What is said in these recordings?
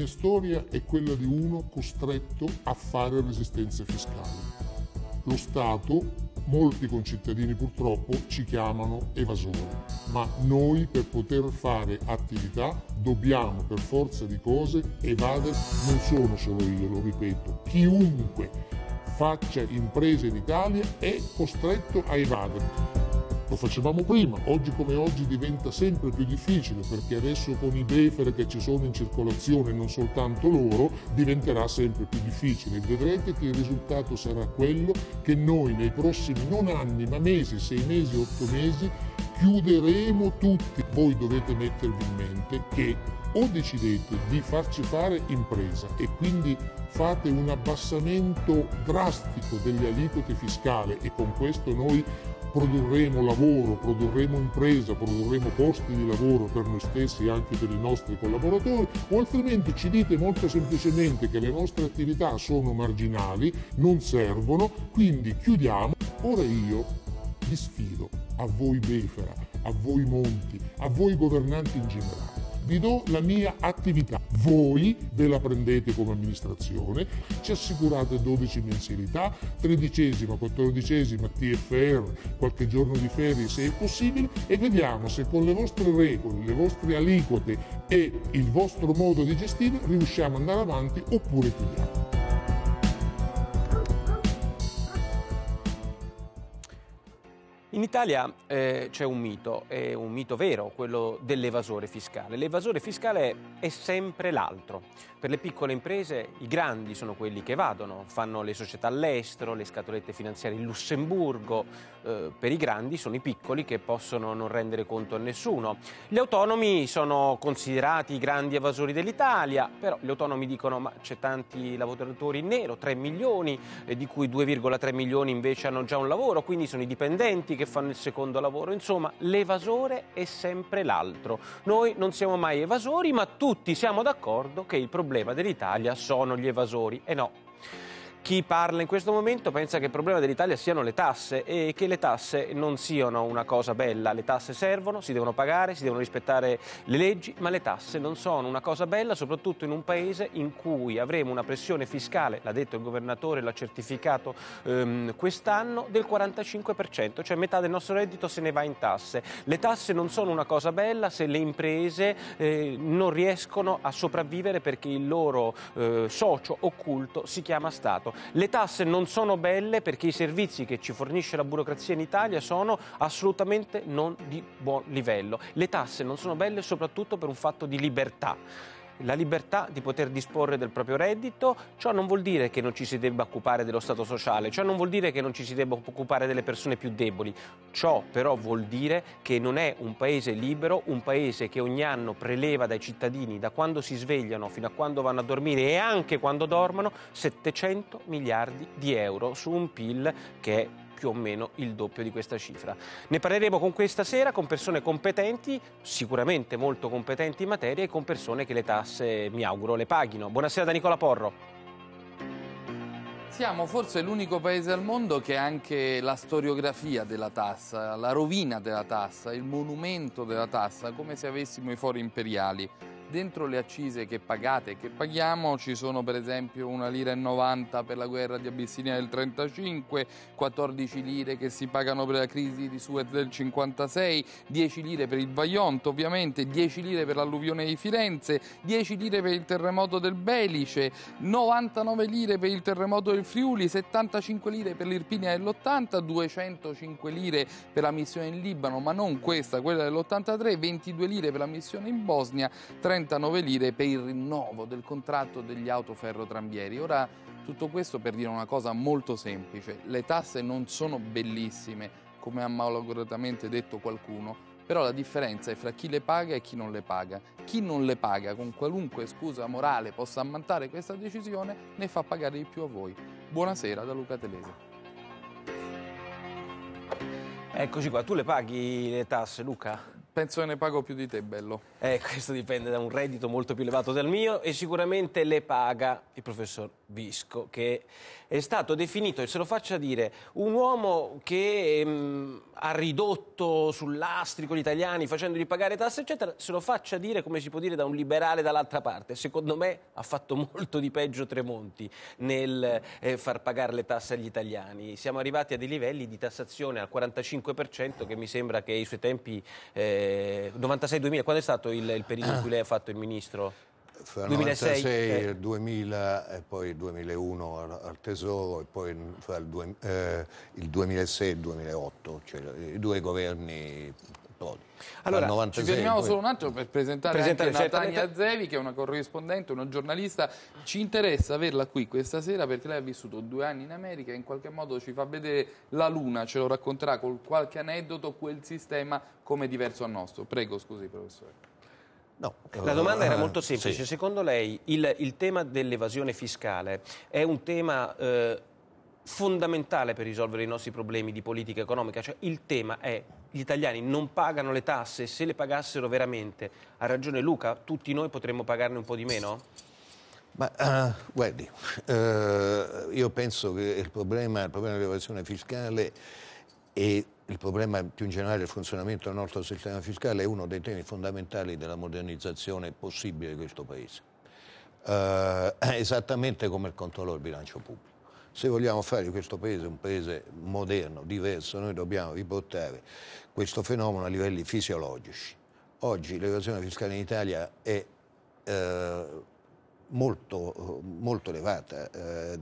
mia storia è quella di uno costretto a fare resistenze fiscali. Lo Stato, molti concittadini purtroppo, ci chiamano evasori, ma noi per poter fare attività dobbiamo per forza di cose evadere, non sono solo io, lo ripeto, chiunque faccia imprese in Italia è costretto a evadere. Lo facevamo prima, oggi come oggi diventa sempre più difficile perché adesso con i befere che ci sono in circolazione, non soltanto loro, diventerà sempre più difficile. Vedrete che il risultato sarà quello che noi nei prossimi non anni ma mesi, sei mesi, otto mesi, chiuderemo tutti. Voi dovete mettervi in mente che o decidete di farci fare impresa e quindi fate un abbassamento drastico delle aliquote fiscali e con questo noi produrremo lavoro, produrremo impresa, produrremo posti di lavoro per noi stessi e anche per i nostri collaboratori, o altrimenti ci dite molto semplicemente che le nostre attività sono marginali, non servono, quindi chiudiamo. Ora io vi sfido, a voi Befera, a voi Monti, a voi governanti in generale, vi do la mia attività voi ve la prendete come amministrazione, ci assicurate 12 mensilità, tredicesima, quattordicesima, TFR, qualche giorno di ferie se è possibile e vediamo se con le vostre regole, le vostre aliquote e il vostro modo di gestire riusciamo ad andare avanti oppure chiudiamo. In Italia eh, c'è un mito, è un mito vero, quello dell'evasore fiscale. L'evasore fiscale è sempre l'altro, per le piccole imprese i grandi sono quelli che evadono, fanno le società all'estero, le scatolette finanziarie in Lussemburgo, eh, per i grandi sono i piccoli che possono non rendere conto a nessuno. Gli autonomi sono considerati i grandi evasori dell'Italia, però gli autonomi dicono ma c'è tanti lavoratori in nero, 3 milioni, eh, di cui 2,3 milioni invece hanno già un lavoro, quindi sono i dipendenti che fanno il secondo lavoro, insomma l'evasore è sempre l'altro. Noi non siamo mai evasori, ma tutti siamo d'accordo che il problema problema dell'Italia sono gli evasori. E eh no, chi parla in questo momento pensa che il problema dell'Italia siano le tasse e che le tasse non siano una cosa bella. Le tasse servono, si devono pagare, si devono rispettare le leggi, ma le tasse non sono una cosa bella, soprattutto in un paese in cui avremo una pressione fiscale, l'ha detto il governatore, l'ha certificato ehm, quest'anno, del 45%, cioè metà del nostro reddito se ne va in tasse. Le tasse non sono una cosa bella se le imprese eh, non riescono a sopravvivere perché il loro eh, socio occulto si chiama Stato pubblico. Ecco, le tasse non sono belle perché i servizi che ci fornisce la burocrazia in Italia sono assolutamente non di buon livello. Le tasse non sono belle soprattutto per un fatto di libertà la libertà di poter disporre del proprio reddito, ciò non vuol dire che non ci si debba occupare dello Stato sociale, ciò non vuol dire che non ci si debba occupare delle persone più deboli, ciò però vuol dire che non è un paese libero, un paese che ogni anno preleva dai cittadini, da quando si svegliano fino a quando vanno a dormire e anche quando dormono, 700 miliardi di euro su un PIL che è più o meno il doppio di questa cifra. Ne parleremo con questa sera con persone competenti, sicuramente molto competenti in materia e con persone che le tasse, mi auguro, le paghino. Buonasera da Nicola Porro. Siamo forse l'unico paese al mondo che ha anche la storiografia della tassa, la rovina della tassa, il monumento della tassa, come se avessimo i fori imperiali. Dentro le accise che pagate e che paghiamo ci sono per esempio una lira e 90 per la guerra di Abissinia del 35, 14 lire che si pagano per la crisi di Suez del 56, 10 lire per il Vaionto ovviamente, 10 lire per l'alluvione di Firenze, 10 lire per il terremoto del Belice, 99 lire per il terremoto del Friuli, 75 lire per l'Irpinia dell'80, 205 lire per la missione in Libano, ma non questa, quella dell'83, 22 lire per la missione in Bosnia, 30 39 lire per il rinnovo del contratto degli autoferrotrambieri. Ora, tutto questo per dire una cosa molto semplice, le tasse non sono bellissime, come ha malauguratamente detto qualcuno, però la differenza è fra chi le paga e chi non le paga. Chi non le paga, con qualunque scusa morale possa ammantare questa decisione, ne fa pagare di più a voi. Buonasera da Luca Telese. Eccoci qua, tu le paghi le tasse, Luca? Penso che ne pago più di te, bello. Eh, questo dipende da un reddito molto più elevato del mio e sicuramente le paga il professor Visco, che è stato definito, e se lo faccia dire, un uomo che ehm, ha ridotto sull'astrico gli italiani facendogli pagare tasse, eccetera, se lo faccia dire come si può dire da un liberale dall'altra parte. Secondo me ha fatto molto di peggio Tremonti nel eh, far pagare le tasse agli italiani. Siamo arrivati a dei livelli di tassazione al 45% che mi sembra che i suoi tempi, eh, 96-2000, quando è stato il, il periodo in cui lei ha fatto il ministro? fra Ferro 96, 2000 e poi il 2001 al Tesoro e poi fra il, due, eh, il 2006 e il 2008, cioè eh, i due governi Prodi. Allora, ci fermiamo solo un attimo per presentare, presentare anche certo, Natania certamente... Zevi che è una corrispondente, una giornalista ci interessa averla qui questa sera perché lei ha vissuto due anni in America e in qualche modo ci fa vedere la luna, ce lo racconterà con qualche aneddoto quel sistema come diverso al nostro prego scusi professore No, la domanda era molto semplice. Sì. Secondo lei il, il tema dell'evasione fiscale è un tema eh, fondamentale per risolvere i nostri problemi di politica economica? Cioè il tema è gli italiani non pagano le tasse, se le pagassero veramente, ha ragione Luca, tutti noi potremmo pagarne un po' di meno? Ma uh, guardi, uh, io penso che il problema, il problema dell'evasione fiscale è il problema più in generale del funzionamento del nostro sistema fiscale è uno dei temi fondamentali della modernizzazione possibile di questo Paese. Eh, esattamente come il controllo del bilancio pubblico. Se vogliamo fare di questo Paese un Paese moderno, diverso, noi dobbiamo riportare questo fenomeno a livelli fisiologici. Oggi l'evasione fiscale in Italia è eh, molto, molto, elevata. Eh,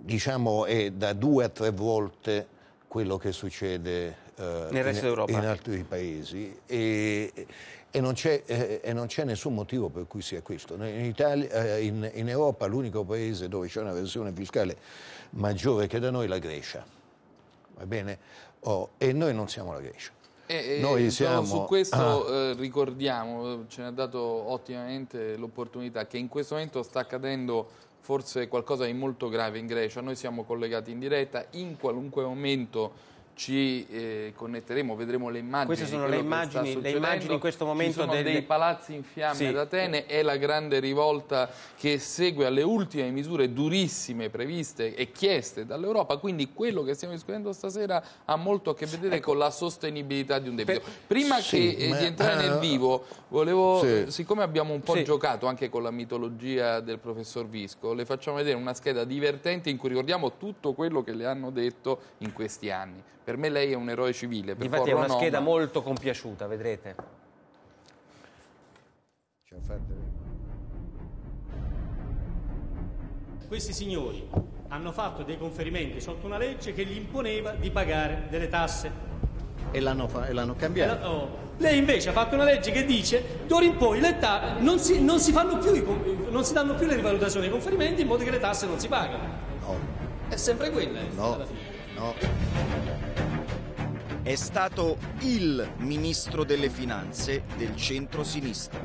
diciamo è da due a tre volte quello che succede eh, nel resto d'Europa. in altri paesi e, e non c'è nessun motivo per cui sia questo. In, Italia, eh, in, in Europa l'unico paese dove c'è una versione fiscale maggiore che da noi è la Grecia, va bene? Oh, e noi non siamo la Grecia. E, Noi siamo... Su questo ah. eh, ricordiamo, ce ne ha dato ottimamente l'opportunità, che in questo momento sta accadendo forse qualcosa di molto grave in Grecia, noi siamo collegati in diretta, in qualunque momento ci eh, connetteremo, vedremo le immagini. Queste sono le immagini, le immagini, in questo momento. Ci sono delle... dei palazzi in fiamme sì. ad Atene, è la grande rivolta che segue alle ultime misure durissime previste e chieste dall'Europa, quindi quello che stiamo discutendo stasera ha molto a che vedere ecco. con la sostenibilità di un debito. Per... Prima sì, che, eh, ma... di entrare nel eh, vivo, volevo, sì. siccome abbiamo un po' giocato anche con la mitologia del professor Visco, le facciamo vedere una scheda divertente in cui ricordiamo tutto quello che le hanno detto in questi anni. Per me lei è un eroe civile. Per Infatti è una Noma... scheda molto compiaciuta, vedrete. Questi signori hanno fatto dei conferimenti sotto una legge che gli imponeva di pagare delle tasse. E l'hanno, fa- cambiata. La, oh. Lei invece ha fatto una legge che dice d'ora in poi le ta- non, si, non, si i, non, si, danno più le rivalutazioni ai conferimenti in modo che le tasse non si pagano. No. È sempre quella. Eh, no. no è stato il ministro delle finanze del centro-sinistra.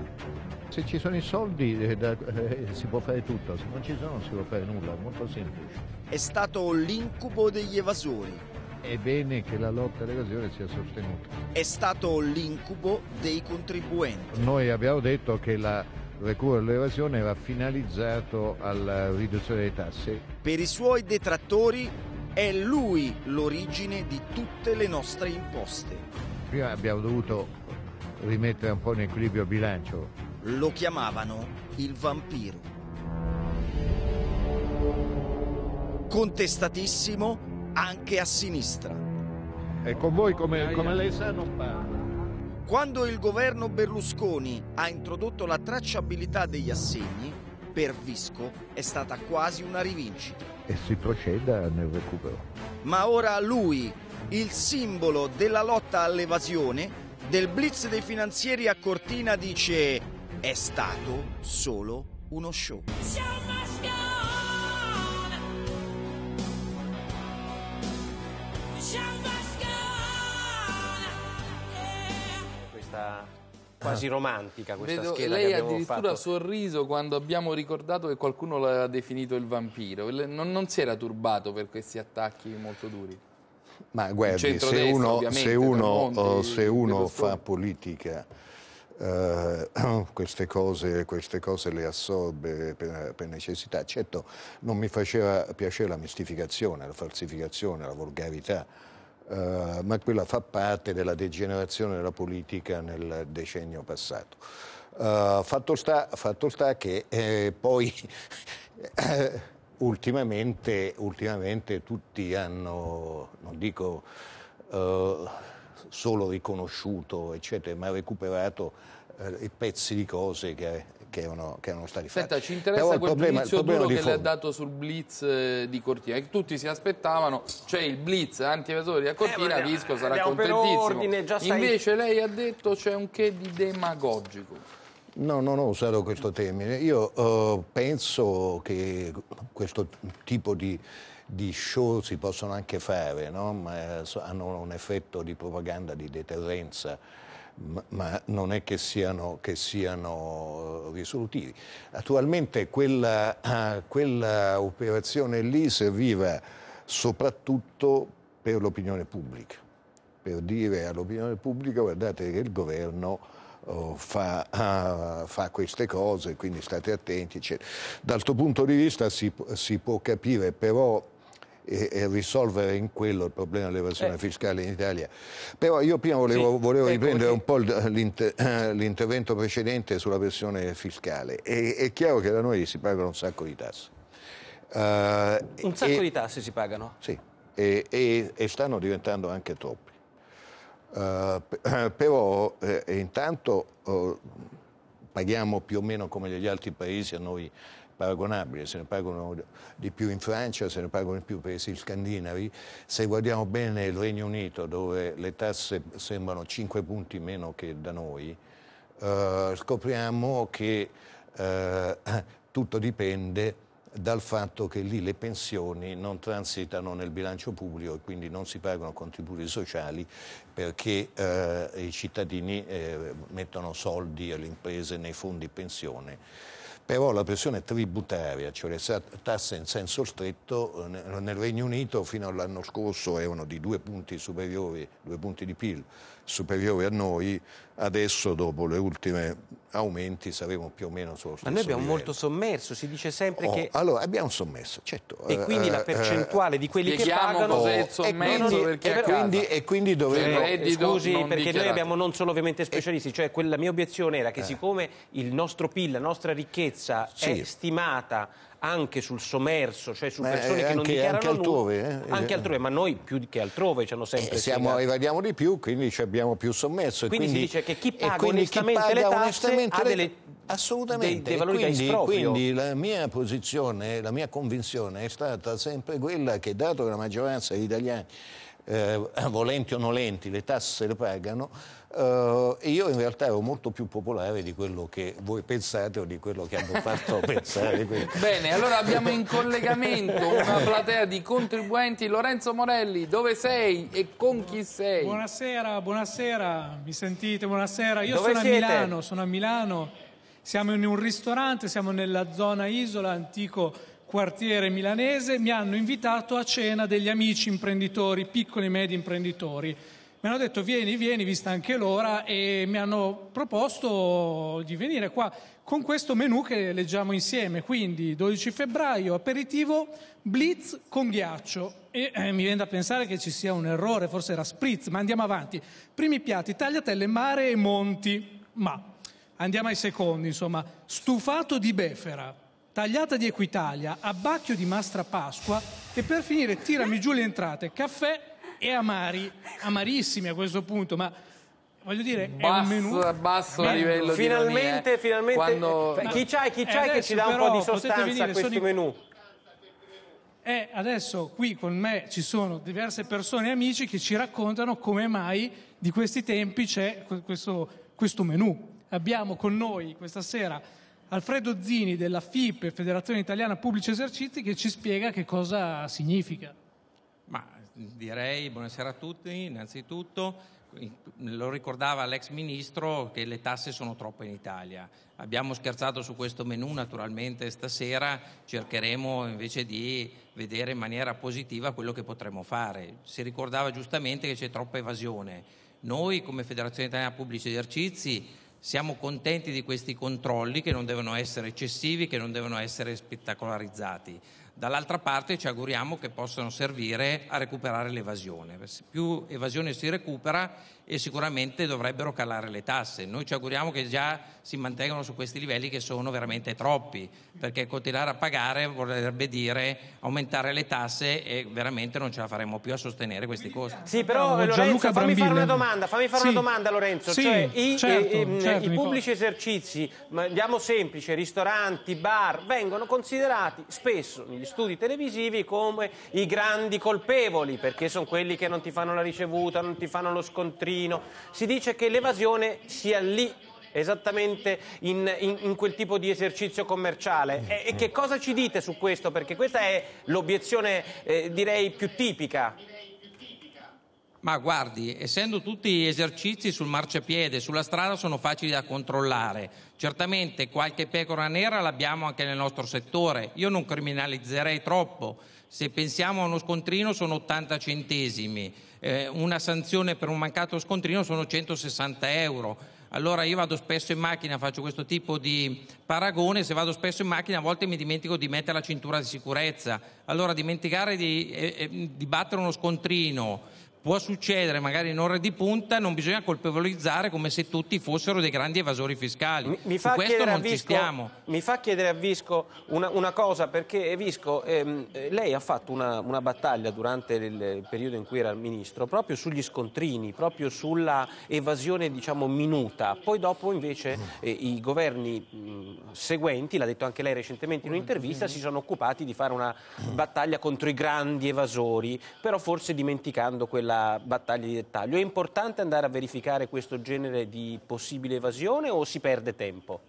Se ci sono i soldi eh, da, eh, si può fare tutto, se non ci sono non si può fare nulla, è molto semplice. È stato l'incubo degli evasori. È bene che la lotta all'evasione sia sostenuta. È stato l'incubo dei contribuenti. Noi abbiamo detto che la recupero dell'evasione era finalizzato alla riduzione delle tasse. Per i suoi detrattori è lui l'origine di tutte le nostre imposte. Prima abbiamo dovuto rimettere un po' in equilibrio il bilancio. Lo chiamavano il vampiro. Contestatissimo anche a sinistra. E con voi, come, come lei sa, non parla. Quando il governo Berlusconi ha introdotto la tracciabilità degli assegni, per Visco è stata quasi una rivincita. E si proceda nel recupero. Ma ora lui, il simbolo della lotta all'evasione, del blitz dei finanzieri a Cortina dice è stato solo uno show. quasi ah. romantica questa Vedo, scheda Lei addirittura fatto. sorriso quando abbiamo ricordato che qualcuno l'aveva definito il vampiro. Non, non si era turbato per questi attacchi molto duri? Ma guardi, se uno, se uno, Monti, oh, se uno fa politica... Eh, oh, queste, cose, queste, cose, le assorbe per, per, necessità. Certo non mi faceva piacere la mistificazione, la falsificazione, la volgarità, eh, ma quella fa parte della degenerazione della politica nel decennio passato. Eh, fatto, sta, fatto, sta, che eh, poi eh, ultimamente, ultimamente, tutti hanno, non dico eh, solo riconosciuto, eccetera, ma recuperato i pezzi di cose che che erano, che erano stati fatti. Senta, ci interessa Però quel problema, giudizio duro che fondo. le ha dato sul blitz eh, di Cortina, tutti si aspettavano, c'è il blitz anti-evasori a Cortina, eh, Visco sarà contentissimo. Ordine, Invece lei ha detto c'è un che di demagogico. No, non ho usato questo termine. Io uh, penso che questo tipo di, di, show si possono anche fare, no? ma eh, hanno un effetto di propaganda, di deterrenza ma, ma non è che siano, che siano eh, risolutivi. Naturalmente quella, eh, quella operazione lì serviva soprattutto per l'opinione pubblica, per dire all'opinione pubblica guardate che il governo Oh, fa, uh, fa, queste cose, quindi state attenti. Eccetera. Dal tuo punto di vista si, si può capire, però e, e risolvere in quello il problema dell'evasione eh. fiscale in Italia. Però io prima volevo, sì, volevo ecco riprendere un po' eh, l'intervento precedente sulla pressione fiscale. È, è chiaro che da noi si pagano un sacco di tasse. Uh, un sacco e, di tasse si pagano? Sì, e, e, e stanno diventando anche troppi. Uh, però eh, intanto uh, paghiamo più o meno come gli altri paesi, a noi paragonabile, se ne pagano di più in Francia, se ne pagano di più in paesi scandinavi. Se guardiamo bene il Regno Unito, dove le tasse sembrano 5 punti meno che da noi, eh, scopriamo che eh, tutto dipende dal fatto che lì le pensioni non transitano nel bilancio pubblico e quindi non si pagano contributi sociali perché eh, i cittadini eh, mettono soldi alle imprese nei fondi pensione però la pressione tributaria, cioè le tasse in senso stretto, eh, nel Regno Unito fino all'anno scorso erano di due punti superiori, due punti di PIL superiore a noi, adesso dopo le ultime aumenti saremo più o meno sullo stesso Ma noi abbiamo livello. molto sommerso, si dice sempre oh, che... Allora, abbiamo sommerso, certo. E eh, quindi eh, la percentuale eh, di quelli che pagano... Oh, è sommerso e quindi, perché e, quindi, e cioè, quindi dovremmo... Cioè, scusi, perché dichiarato. noi abbiamo non solamente eh. specialisti, cioè quella mia obiezione era che eh. siccome il nostro PIL, la nostra ricchezza sì. è stimata anche sul sommerso, cioè su ma persone anche, che non dichiarano anche altrove, nulla. Eh? Anche eh. altrove, ma noi più che altrove ci hanno sempre... Eh, siamo, evadiamo di più, quindi abbiamo più sommerso. Quindi, quindi, si dice che chi paga onestamente chi paga le tasse onestamente ha delle... Assolutamente, dei, dei valori quindi, quindi la mia posizione, la mia convinzione è stata sempre quella che dato che la maggioranza degli italiani eh, volenti o nolenti le tasse le pagano, Uh, io in realtà ero molto più popolare di quello che voi pensate o di quello che hanno fatto pensare. Bene, allora abbiamo in collegamento una platea di contribuenti. Lorenzo Morelli, dove sei e con chi sei? Buonasera, buonasera, mi sentite? Buonasera, io dove sono siete? a Milano, sono a Milano. Siamo in un ristorante, siamo nella zona Isola, antico quartiere milanese. Mi hanno invitato a cena degli amici imprenditori, piccoli e medi imprenditori mi hanno detto vieni, vieni, vista anche l'ora, e mi hanno proposto di venire qua con questo menu che leggiamo insieme. Quindi 12 febbraio, aperitivo, blitz con ghiaccio. E eh, mi viene da pensare che ci sia un errore, forse era spritz, ma andiamo avanti. Primi piatti, tagliatelle, mare e monti. Ma andiamo ai secondi, insomma, stufato di befera tagliata di Equitalia, abbacchio di Mastra Pasqua e per finire tirami giù le entrate, caffè e amari, amarissimi a questo punto, ma voglio dire, basso, è un menù basso Beh, livello finalmente, di finalmente Quando... chi c'hai chi c'hai eh, che ci dà un po' di sostanza venire, a questo sono... menù e eh, adesso qui con me ci sono diverse persone e amici che ci raccontano come mai di questi tempi c'è questo, questo menù abbiamo con noi questa sera Alfredo Zini della FIP Federazione Italiana Pubblici Esercizi che ci spiega che cosa significa direi buonasera a tutti innanzitutto. Lo ricordava l'ex ministro che le tasse sono troppe in Italia. Abbiamo scherzato su questo menù, naturalmente stasera cercheremo invece di vedere in maniera positiva quello che potremo fare. Si ricordava giustamente che c'è troppa evasione. Noi come Federazione Italiana Pubblici Esercizi siamo contenti di questi controlli che non devono essere eccessivi, che non devono essere spettacolarizzati dall'altra parte ci auguriamo che possano servire a recuperare l'evasione. Più evasione si recupera e sicuramente dovrebbero calare le tasse. Noi ci auguriamo che già si mantengano su questi livelli che sono veramente troppi, perché continuare a pagare vorrebbe dire aumentare le tasse e veramente non ce la faremo più a sostenere questi costi. Sì, però no, Lorenzo, fammi fare una domanda, fammi fare sì. una domanda Lorenzo, sì, cioè, i, certo, i, certo, i pubblici esercizi, andiamo semplice, ristoranti, bar, vengono considerati spesso negli studi televisivi come i grandi colpevoli, perché sono quelli che non ti fanno la ricevuta, non ti fanno lo scontrino Torino, si dice che l'evasione sia lì esattamente in, in, in, quel tipo di esercizio commerciale. E, e, che cosa ci dite su questo? Perché questa è l'obiezione eh, direi più tipica. Ma guardi, essendo tutti esercizi sul marciapiede, sulla strada sono facili da controllare. Certamente qualche pecora nera l'abbiamo anche nel nostro settore. Io non criminalizzerei troppo. Se pensiamo a uno scontrino sono 80 centesimi eh, una sanzione per un mancato scontrino sono 160 euro. Allora io vado spesso in macchina, faccio questo tipo di paragone, se vado spesso in macchina a volte mi dimentico di mettere la cintura di sicurezza. Allora dimenticare di, eh, eh di battere uno scontrino può succedere magari in ore di punta, non bisogna colpevolizzare come se tutti fossero dei grandi evasori fiscali. Mi, mi non chiedere a, Visco, mi fa chiedere a Visco una, una cosa, perché eh, Visco, ehm, eh, lei ha fatto una, una, battaglia durante il periodo in cui era ministro, proprio sugli scontrini, proprio sulla evasione diciamo minuta, poi dopo invece eh, i governi mh, seguenti, l'ha detto anche lei recentemente in un'intervista, si sono occupati di fare una battaglia contro i grandi evasori, però forse dimenticando quella nella battaglia di dettaglio. È importante andare a verificare questo genere di possibile evasione o si perde tempo?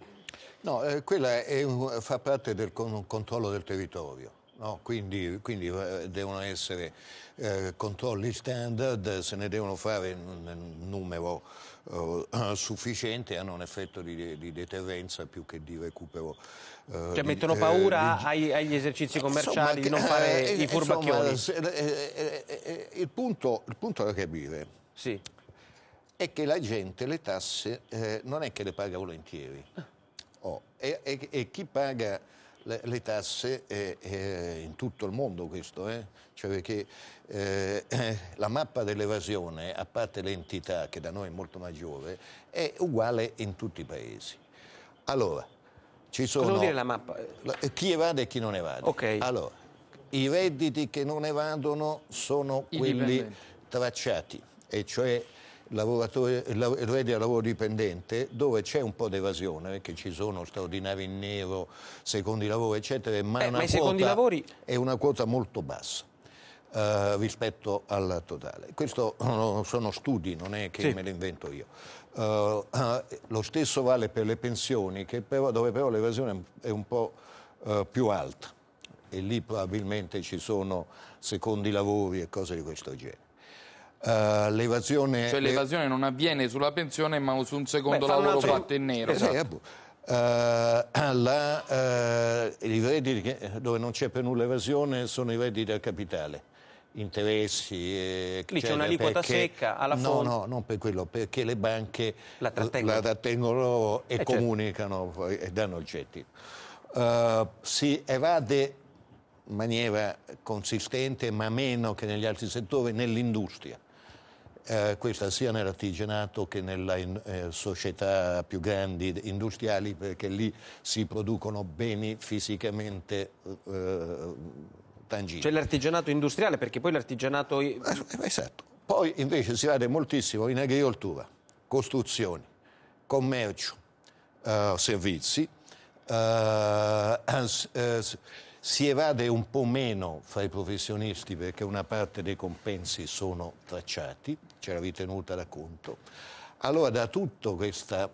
No, eh, quella è, fa parte del con, controllo del territorio. No, quindi, quindi eh, devono essere eh, controlli standard, se ne devono fare un numero eh, sufficiente, hanno un effetto di, di, deterrenza più che di recupero eh, cioè mettono paura eh, agli, agli esercizi commerciali insomma, di non fare eh, i furbacchioni. Insomma, eh, eh, il, punto, il, punto, da capire sì. è che la gente le tasse eh, non è che le paga volentieri. Ah. Oh, e, e, e, chi paga le, le tasse in tutto il mondo questo, cioè perché la mappa dell'evasione, a parte l'entità che da noi è molto maggiore, è uguale in tutti i paesi. Allora, ci sono... Cosa vuol dire la mappa? Eh, chi evade e chi non evade. Okay. Allora, i redditi che non evadono sono quelli tracciati, e cioè il reddito a lavoro dipendente dove c'è un po' di evasione perché ci sono straordinari in nero, secondi lavori eccetera ma, eh, ma quota, lavori... è una quota molto bassa eh, rispetto al totale questo eh, sono studi non è che sì. me lo invento io Uh, lo stesso vale per le pensioni, però, dove però l'evasione è un po' uh, più alta e lì probabilmente ci sono secondi lavori e cose di questo genere. Uh, l'evasione cioè l'evasione non avviene sulla pensione ma su un secondo Beh, lavoro fatto in nero esatto. la, i redditi che, dove non c'è per nulla evasione sono i redditi al capitale interessi. Eh, Lì c'è un'aliquota perché... secca alla no, fonte. No, no, non per quello, perché le banche la trattengono, la trattengono e eh, certo. comunicano certo. e danno il gettito. Uh, si evade in maniera consistente, ma meno che negli altri settori, nell'industria. Uh, questa sia nell'artigianato che nelle eh, società più grandi industriali perché lì si producono beni fisicamente eh, Tangina. C'è cioè, l'artigianato industriale perché poi l'artigianato... Esatto. Poi invece si vede moltissimo in agricoltura, costruzioni, commercio, eh, servizi, eh, eh, si evade un po' meno fra i professionisti perché una parte dei compensi sono tracciati, c'è la ritenuta da conto. Allora da tutto questa,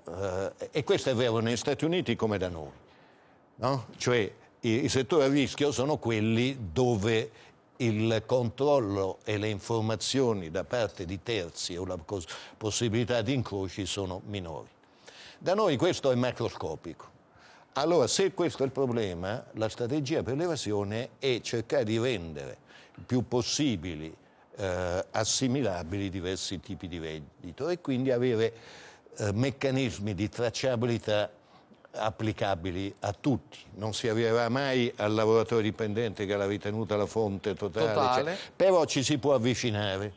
eh, e questo è vero negli Stati Uniti come da noi, no? cioè i, i settori a rischio sono quelli dove il controllo e le informazioni da parte di terzi o la possibilità di incroci sono minori. Da noi questo è macroscopico. Allora, se questo è il problema, la strategia per l'evasione è cercare di rendere il più possibili eh, assimilabili diversi tipi di reddito e quindi avere eh, meccanismi di tracciabilità applicabili a tutti. Non si arriverà mai al lavoratore dipendente che l'ha ritenuta la fonte totale, cioè, totale. Cioè, però ci si può avvicinare.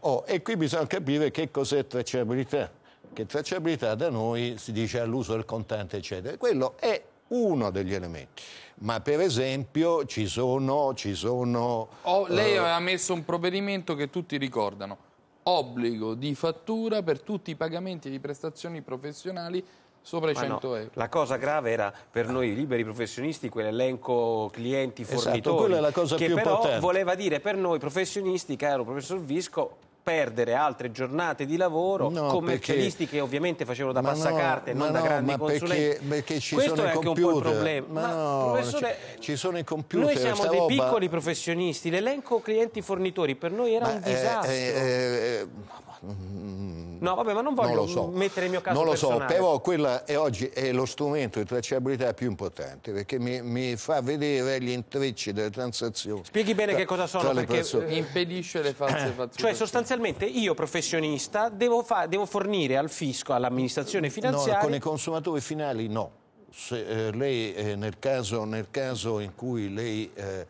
Oh, e qui bisogna capire che cos'è tracciabilità, che tracciabilità da noi si dice all'uso del contante, eccetera. Quello è uno degli elementi. Ma per esempio ci sono... Ci sono oh, lei uh... Eh, aveva messo un provvedimento che tutti ricordano, obbligo di fattura per tutti i pagamenti di prestazioni professionali sopra i 100 no. euro. La cosa grave era per noi liberi professionisti quell'elenco clienti esatto, fornitori esatto, quella è la cosa che più però potente. voleva dire per noi professionisti, caro professor Visco, perdere altre giornate di lavoro no, commercialisti perché... che ovviamente facevano da passacarte ma no, non ma da grandi no, consulenti perché, perché ci questo sono è anche un po' il problema ma, ma professore ci, sono i computer noi siamo dei roba... piccoli professionisti l'elenco clienti fornitori per noi era ma un disastro eh, eh, eh, No, vabbè, ma non voglio non so. mettere il mio caso Non lo personale. so, però quello è oggi è lo strumento di tracciabilità più importante perché mi, mi fa vedere gli intrecci delle transazioni. Spieghi bene tra, che cosa sono perché persone. impedisce le false eh, fatture. Cioè sostanzialmente io professionista devo, fa, devo fornire al fisco, all'amministrazione finanziaria... No, con i consumatori finali no. Se, eh, lei eh, nel, caso, nel, caso, in cui lei, eh,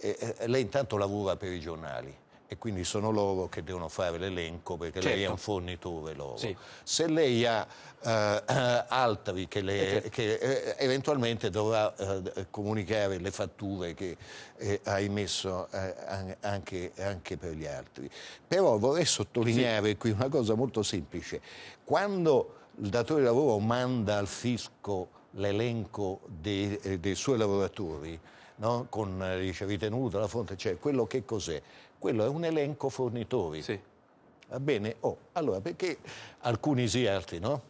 eh, eh lei intanto lavora per i giornali, e quindi sono loro che devono fare l'elenco perché certo. lei è certo. un fornitore loro. Sì. Se lei ha eh, altri che, le, eh, certo. che eh, eventualmente dovrà eh, comunicare le fatture che eh, ha emesso eh, anche, anche, per gli altri. Però vorrei sottolineare sì. qui una cosa molto semplice. Quando il datore di lavoro manda al fisco l'elenco dei, dei, suoi lavoratori, no? con ritenuto, la fonte, cioè quello che cos'è? quello è un elenco fornitori. Sì. Va bene? Oh, allora, perché alcuni sì, altri no?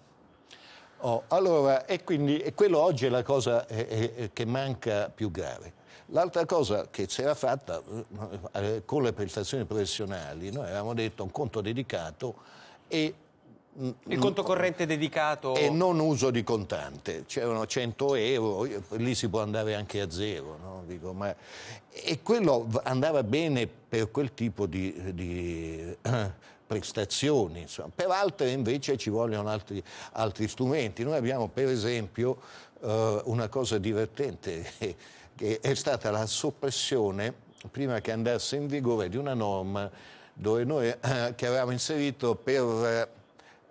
Oh, allora, e quindi e quello oggi è la cosa eh, eh che manca più grave. L'altra cosa che si era fatta eh, eh, con le prestazioni professionali, noi avevamo detto un conto dedicato e il conto corrente dedicato e non uso di contante c'erano 100 euro lì si può andare anche a zero no? Dico, ma... e quello andava bene per quel tipo di, di eh, prestazioni insomma. per altre invece ci vogliono altri, altri strumenti noi abbiamo per esempio eh, una cosa divertente che è stata la soppressione prima che andasse in vigore di una norma dove noi eh, che avevamo inserito per eh,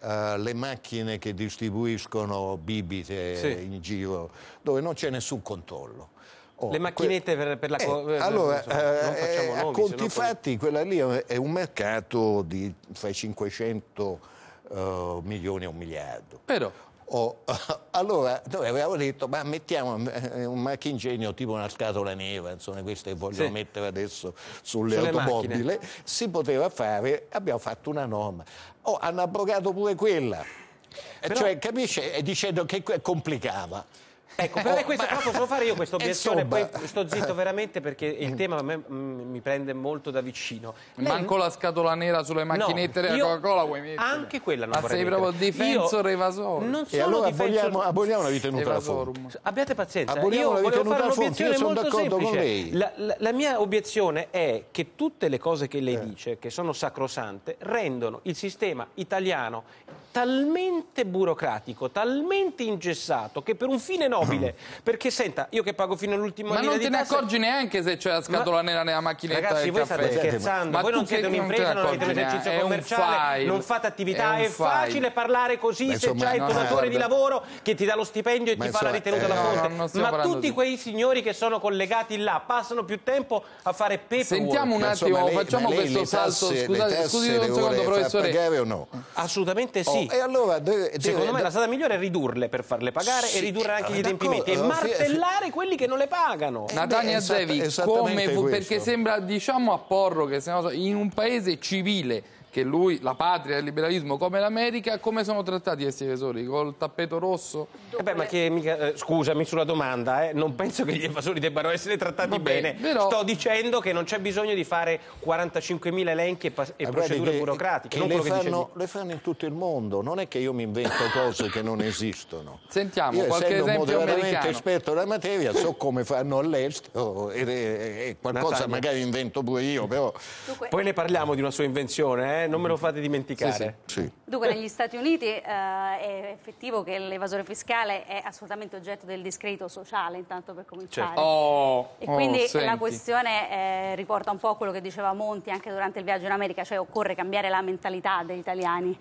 eh, le macchine che distribuiscono bibite sì. in giro, dove non c'è nessun controllo. Oh, le macchinette per, per la eh, co- allora, insomma, eh, eh, a conti fatti, quella lì è un mercato di fra i 500 uh, eh, milioni e un miliardo. Però Oh, allora noi avevamo detto ma mettiamo eh, un marchingegno tipo una scatola nera insomma queste che voglio sì. mettere adesso sulle, sulle automobili si poteva fare abbiamo fatto una norma oh, hanno abrogato pure quella Però... cioè capisce dicendo che complicava Ecco, per eh, me questa però oh, posso fare io questa obiezione, eh, poi sto zitto eh. veramente perché il mm. tema a me mm, mi prende molto da vicino. Lei... Manco la scatola nera sulle macchinette no, della Coca-Cola vuoi mettere. Anche quella non Ma ah, sei mettere. proprio difensore io evasore. Non sono e allora difensor... aboliamo, aboliamo la ritenuta Evasorum. Abbiate pazienza, aboliamo io volevo fare un'obiezione molto semplice. La, la, la, mia obiezione è che tutte le cose che lei eh. dice, che sono sacrosante, rendono il sistema italiano talmente burocratico, talmente ingessato, che per un fine nobile, perché senta, io che pago fino all'ultimo anno. Ma non te ne tasse... accorgi neanche se c'è la scatola ma... nera nella macchinetta Ragazzi, voi caffè. state scherzando, ma voi non siete un'impresa, non, avete un esercizio commerciale, non fate attività, è, è facile parlare così ma se insomma, c'hai il donatore di lavoro che ti dà lo stipendio e ti insomma, fa la ritenuta alla eh, fonte. No, ma tutti di... quei signori che sono collegati là passano più tempo a fare paperwork. Sentiamo un attimo, facciamo questo salto, scusate, scusi un secondo professore. Assolutamente sì. E allora deve, Secondo deve, me la strada migliore è ridurle per farle pagare sì, e ridurre anche gli adempimenti e martellare quelli che non le pagano. Eh, Natania Zevi, come perché sembra diciamo a Porro che in un paese civile che lui, la patria del liberalismo come l'America, come sono trattati questi evasori? Col tappeto rosso? Eh beh, ma che mica, eh, scusami sulla domanda, eh, non penso che gli evasori debbano essere trattati Vabbè, bene. Però... Sto dicendo che non c'è bisogno di fare 45.000 elenchi e, e procedure che, burocratiche. Che le, fanno, le, fanno, in tutto il mondo, non è che io mi invento cose che non esistono. Sentiamo, io, qualche esempio moderatamente esperto della materia, so come fanno all'estero e, e, e qualcosa Natale. magari invento pure io. Però... Dunque... Poi ne parliamo di una sua invenzione, eh? eh? non me lo fate dimenticare. Sì, sì. Dunque, negli Stati Uniti eh, è effettivo che l'evasore fiscale è assolutamente oggetto del discredito sociale, intanto per cominciare. Certo. Oh, e quindi oh, la questione eh, riporta un po' quello che diceva Monti anche durante il viaggio in America, cioè occorre cambiare la mentalità degli italiani.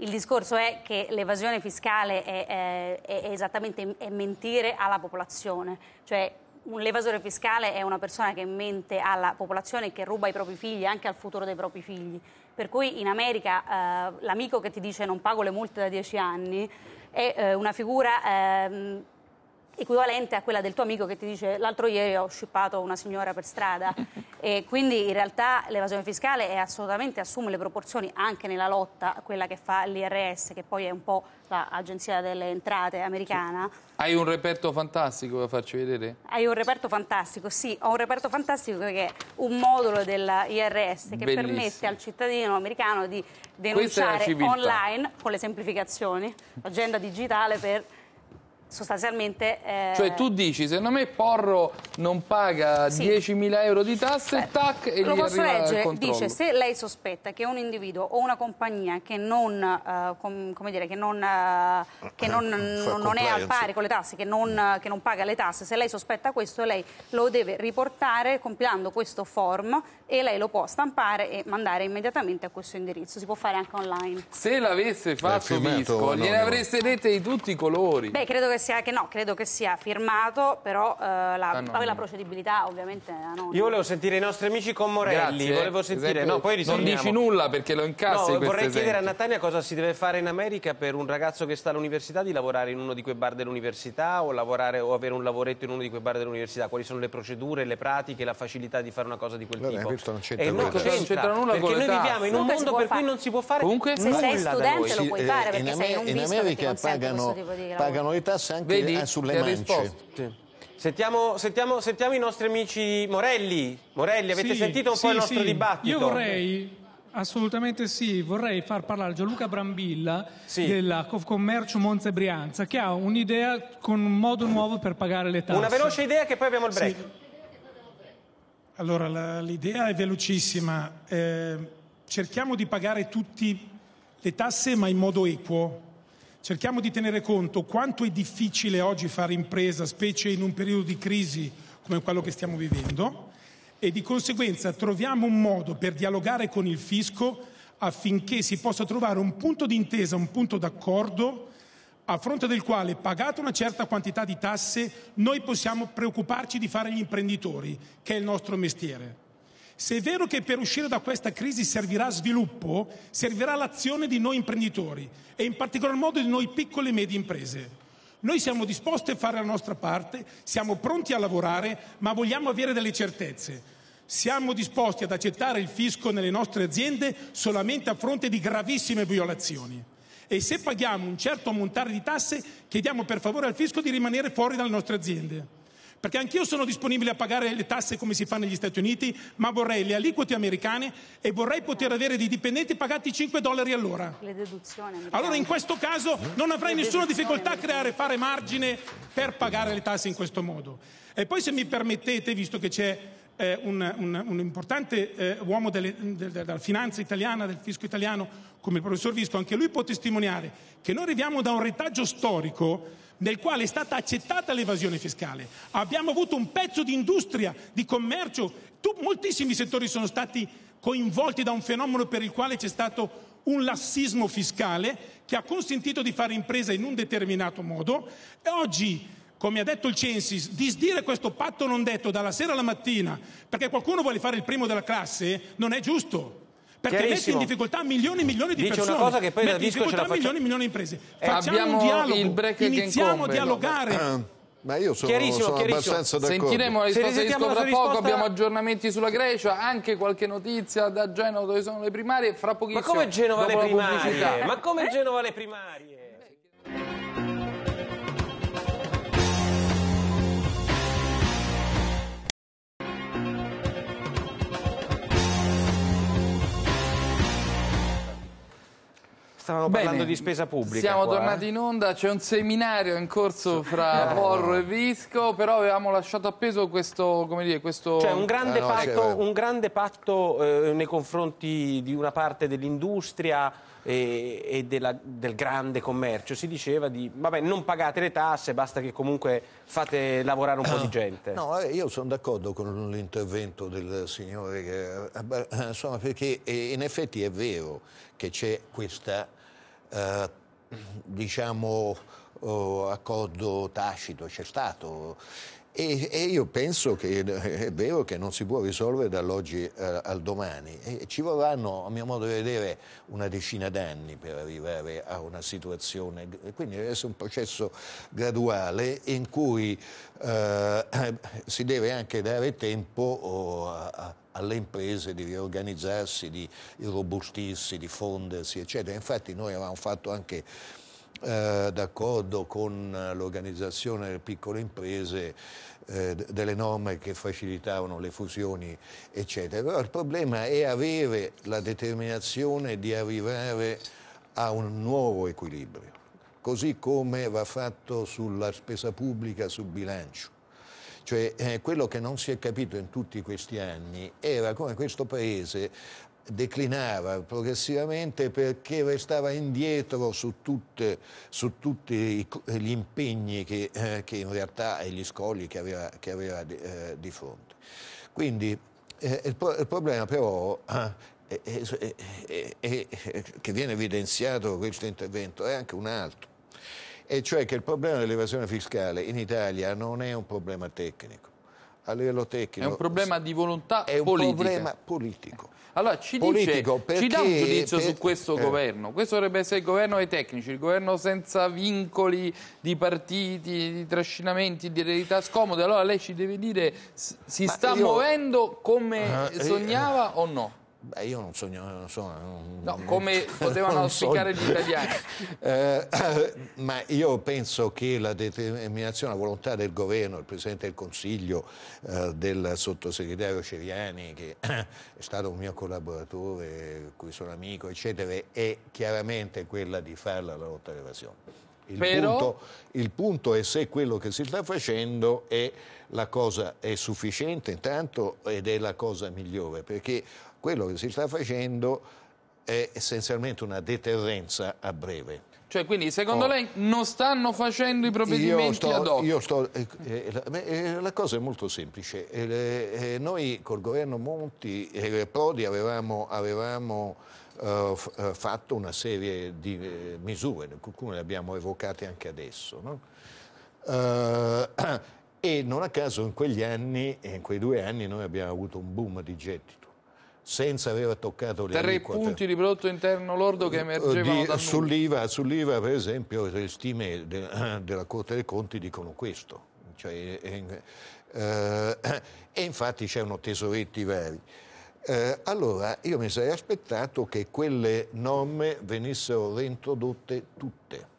Il discorso è che l'evasione fiscale è, è, eh, è esattamente è mentire alla popolazione, cioè un evasore fiscale è una persona che mente alla popolazione e che ruba i propri figli, anche al futuro dei propri figli per cui in America eh, l'amico che ti dice non pago le multe da dieci anni è eh, una figura... Ehm, equivalente a quella del tuo amico che ti dice l'altro ieri ho scippato una signora per strada e quindi in realtà l'evasione fiscale è assolutamente assume le proporzioni anche nella lotta a quella che fa l'IRS che poi è un po' l'agenzia delle entrate americana sì. hai un reperto fantastico da farci vedere? hai un reperto fantastico sì ho un reperto fantastico che è un modulo dell'IRS che Bellissimo. permette al cittadino americano di denunciare online con le semplificazioni agenda digitale per sostanzialmente... Eh... Cioè tu dici, secondo me Porro non paga sì. 10.000 euro di tasse, Beh, tac, e lo gli posso leggere, dice, se lei sospetta che un individuo o una compagnia che non, uh, com, come dire, che non, uh, che non, non è al pari con le tasse, che non, che non paga le tasse, se lei sospetta questo, lei lo deve riportare compilando questo form e lei lo può stampare e mandare immediatamente a questo indirizzo. Si può fare anche online. Se l'avesse fatto Visco, gliene avreste dette di tutti i colori. Beh, credo che sia, che no, credo che sia firmato, però eh, la, la, procedibilità ovviamente no. Io volevo sentire i nostri amici con Morelli, Grazie, eh. volevo sentire... Esempio, no, esatto. poi non dici nulla perché lo incassi no, vorrei esempi. chiedere a Natania cosa si deve fare in America per un ragazzo che sta all'università di lavorare in uno di quei bar dell'università o, lavorare, o avere un lavoretto in uno di quei bar dell'università. Quali sono le procedure, le pratiche, la facilità di fare una cosa di quel Vabbè, tipo? Eh, questo non c'entra nulla. Non c'entra nulla perché noi viviamo in un mondo per cui non si può fare Comunque, se nulla sei studente lo puoi eh, fare perché in sei un in America pagano, pagano le tasse anche eh, sulle mance. Sentiamo, sentiamo, sentiamo, i nostri amici Morelli. Morelli, avete sì, sentito un sì, po' il nostro sì. dibattito? Io vorrei, assolutamente sì, vorrei far parlare Gianluca Brambilla della Commercio Monza e Brianza, che ha un'idea con un modo nuovo per pagare le tasse. Una veloce idea che poi abbiamo il break. Allora, la, l'idea è velocissima. Eh, cerchiamo di pagare tutti le tasse, ma in modo equo. Cerchiamo di tenere conto quanto è difficile oggi fare impresa, specie in un periodo di crisi come quello che stiamo vivendo, e di conseguenza troviamo un modo per dialogare con il fisco affinché si possa trovare un punto d'intesa, un punto d'accordo a fronte del quale, pagata una certa quantità di tasse, noi possiamo preoccuparci di fare gli imprenditori, che è il nostro mestiere. Se è vero che per uscire da questa crisi servirà sviluppo, servirà l'azione di noi imprenditori e in particolar modo di noi piccole e medie imprese. Noi siamo disposti a fare la nostra parte, siamo pronti a lavorare, ma vogliamo avere delle certezze. Siamo disposti ad accettare il fisco nelle nostre aziende solamente a fronte di gravissime violazioni e se paghiamo un certo ammontare di tasse chiediamo per favore al fisco di rimanere fuori dalle nostre aziende. Perché anch'io sono disponibile a pagare le tasse come si fa negli Stati Uniti, ma vorrei le aliquote americane e vorrei poter avere dei dipendenti pagati 5 dollari all'ora. Le deduzioni. Allora in questo caso non avrai nessuna difficoltà a creare, fare margine per pagare le tasse in questo modo. E poi se mi permettete, visto che c'è eh, un, un, un, importante eh, uomo delle, de, de, della finanza italiana, del fisco italiano, come il professor Visco, anche lui può testimoniare che noi arriviamo da un retaggio storico nel quale è stata accettata l'evasione fiscale. Abbiamo avuto un pezzo di industria, di commercio, tu, moltissimi settori sono stati coinvolti da un fenomeno per il quale c'è stato un lassismo fiscale che ha consentito di fare impresa in un determinato modo e oggi come ha detto il Censis, disdire questo patto non detto dalla sera alla mattina perché qualcuno vuole fare il primo della classe non è giusto. Perché mette in difficoltà milioni e milioni di Dice persone, una cosa che poi mette in difficoltà faccia... milioni e milioni di imprese. Eh, Facciamo un dialogo, iniziamo a dialogare. Eh, ma io sono, chiarissimo, sono chiarissimo. abbastanza d'accordo. Sentiremo la risposta di Isco tra risposta... poco, abbiamo aggiornamenti sulla Grecia, anche qualche notizia da Genova dove sono le primarie, fra pochissimo. Ma come eh? Genova le primarie? Ma come Genova le primarie? stavamo Bene, parlando di spesa pubblica. Siamo qua, tornati eh? in onda, c'è un seminario in corso fra eh. Porro e Visco, però avevamo lasciato appeso questo, come dire, questo... Cioè un grande ah, no, patto, un grande patto eh, nei confronti di una parte dell'industria e, e della, del grande commercio. Si diceva di, vabbè, non pagate le tasse, basta che comunque fate lavorare un po' di gente. No, eh, io sono d'accordo con l'intervento del signore, insomma, perché in effetti è vero che c'è questa eh, diciamo, eh, accordo tacito c'è stato e, e, io penso che eh, è vero che non si può risolvere dall'oggi eh, al domani. E ci vorranno, a mio modo di vedere, una decina d'anni per arrivare a una situazione. Quindi deve essere un processo graduale in cui eh, si deve anche dare tempo oh, a, alle imprese di riorganizzarsi, di irrobustirsi, di fondersi, eccetera. Infatti noi avevamo fatto anche eh, d'accordo con l'organizzazione delle piccole imprese eh, delle norme che facilitavano le fusioni eccetera però il problema è avere la determinazione di arrivare a un nuovo equilibrio così come va fatto sulla spesa pubblica sul bilancio cioè eh, quello che non si è capito in tutti questi anni era come questo paese declinava progressivamente perché restava indietro su, tutte, su tutti gli impegni che, eh, che, in realtà e gli scogli che aveva, che aveva di, eh, di, fronte. Quindi eh, il, pro, il, problema però eh, è, è, è, che viene evidenziato con questo intervento è anche un altro, e cioè che il problema dell'evasione fiscale in Italia non è un problema tecnico a livello tecnico. È un problema di volontà È un politica. problema politico. Allora ci, politico dice, perché, ci dà un giudizio per... su questo eh. governo. Questo dovrebbe essere il governo dei tecnici, il governo senza vincoli di partiti, di trascinamenti, di eredità scomode. Allora lei ci deve dire si Ma sta io... muovendo come uh, sognava eh... o no? Beh, io non so, eh, non so eh, non, no, come potevano auspicare so. gli italiani. eh, ma io penso che la determinazione, la volontà del governo, del Presidente del Consiglio, eh, del sottosegretario Ceriani, che è stato un mio collaboratore, cui sono amico, eccetera, è chiaramente quella di farla la lotta all'evasione. Il, Però... punto, il punto è se quello che si sta facendo è la cosa è sufficiente intanto ed è la cosa migliore perché quello che si sta facendo è essenzialmente una deterrenza a breve. Cioè, quindi secondo oh. lei non stanno facendo i provvedimenti sto, ad hoc? Io sto, eh, eh, la, eh, la, cosa è molto semplice. Eh, eh, noi col governo Monti e eh, Prodi avevamo, avevamo fatto una serie di misure, alcune le abbiamo evocate anche adesso. No? e non a caso in quegli anni, in quei due anni, noi abbiamo avuto un boom di gettito senza aver toccato le Tre aliquote. punti di prodotto interno lordo che eh, emergevano Sull'IVA, sull'IVA, per esempio, le stime de, eh, della Corte dei Conti dicono questo. Cioè, eh, eh, e infatti c'erano tesoretti vari. Eh, allora, io mi sarei aspettato che quelle norme venissero reintrodotte tutte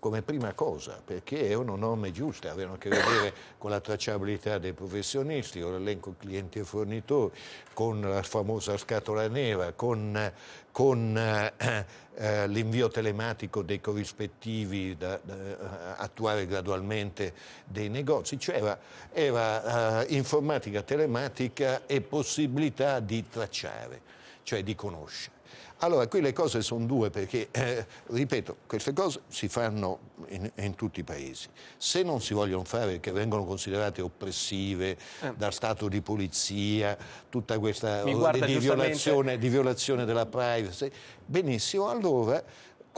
come prima cosa, perché erano norme giuste, avevano a che vedere con la tracciabilità dei professionisti, con l'elenco clienti e fornitori, con la famosa scatola nera, con, con eh, eh, l'invio telematico dei corrispettivi da, da, eh, attuare gradualmente dei negozi, cioè era, era eh, informatica telematica e possibilità di tracciare cioè di conoscere. Allora, qui le cose sono due perché, eh, ripeto, queste cose si fanno in, in, tutti i paesi. Se non si vogliono fare, perché vengono considerate oppressive eh. dal stato di polizia, tutta questa di, di, violazione, di violazione della privacy, benissimo, allora